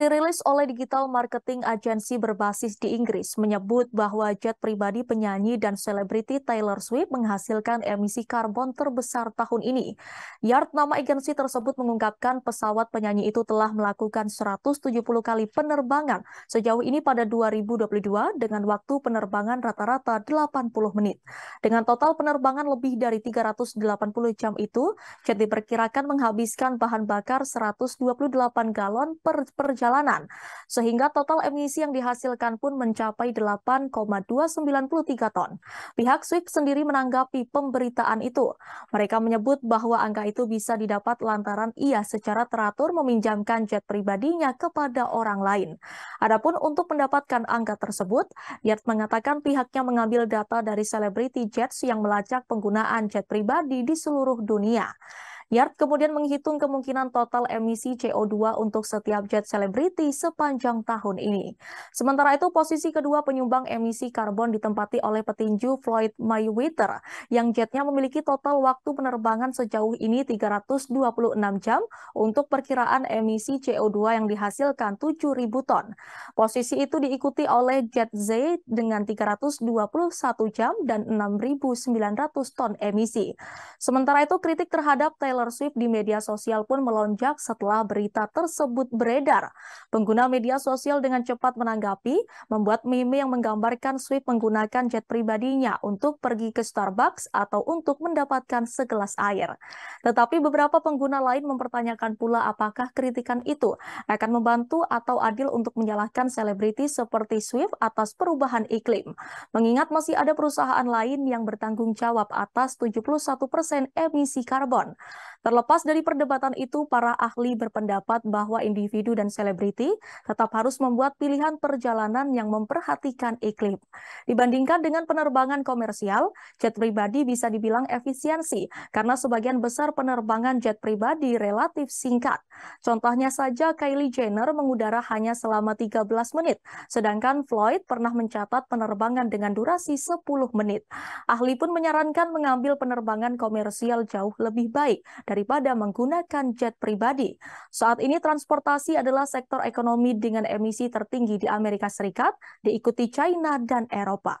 Dirilis oleh digital marketing agensi berbasis di Inggris menyebut bahwa jet pribadi penyanyi dan selebriti Taylor Swift menghasilkan emisi karbon terbesar tahun ini. Yard nama agensi tersebut mengungkapkan pesawat penyanyi itu telah melakukan 170 kali penerbangan sejauh ini pada 2022 dengan waktu penerbangan rata-rata 80 menit. Dengan total penerbangan lebih dari 380 jam itu, jet diperkirakan menghabiskan bahan bakar 128 galon per perjalanan perjalanan, sehingga total emisi yang dihasilkan pun mencapai 8,293 ton. Pihak Swift sendiri menanggapi pemberitaan itu. Mereka menyebut bahwa angka itu bisa didapat lantaran ia secara teratur meminjamkan jet pribadinya kepada orang lain. Adapun untuk mendapatkan angka tersebut, Yard mengatakan pihaknya mengambil data dari selebriti jets yang melacak penggunaan jet pribadi di seluruh dunia. Yard kemudian menghitung kemungkinan total emisi CO2 untuk setiap jet selebriti sepanjang tahun ini. Sementara itu, posisi kedua penyumbang emisi karbon ditempati oleh petinju Floyd Mayweather yang jetnya memiliki total waktu penerbangan sejauh ini 326 jam untuk perkiraan emisi CO2 yang dihasilkan 7.000 ton. Posisi itu diikuti oleh Jet Z dengan 321 jam dan 6.900 ton emisi. Sementara itu kritik terhadap Taylor Taylor Swift di media sosial pun melonjak setelah berita tersebut beredar. Pengguna media sosial dengan cepat menanggapi, membuat meme yang menggambarkan Swift menggunakan jet pribadinya untuk pergi ke Starbucks atau untuk mendapatkan segelas air. Tetapi beberapa pengguna lain mempertanyakan pula apakah kritikan itu akan membantu atau adil untuk menyalahkan selebriti seperti Swift atas perubahan iklim. Mengingat masih ada perusahaan lain yang bertanggung jawab atas 71% emisi karbon. Terlepas dari perdebatan itu, para ahli berpendapat bahwa individu dan selebriti tetap harus membuat pilihan perjalanan yang memperhatikan iklim. Dibandingkan dengan penerbangan komersial, jet pribadi bisa dibilang efisiensi karena sebagian besar penerbangan jet pribadi relatif singkat. Contohnya saja Kylie Jenner mengudara hanya selama 13 menit, sedangkan Floyd pernah mencatat penerbangan dengan durasi 10 menit. Ahli pun menyarankan mengambil penerbangan komersial jauh lebih baik daripada menggunakan jet pribadi. Saat ini transportasi adalah sektor ekonomi dengan emisi tertinggi di Amerika Serikat, diikuti China dan Eropa.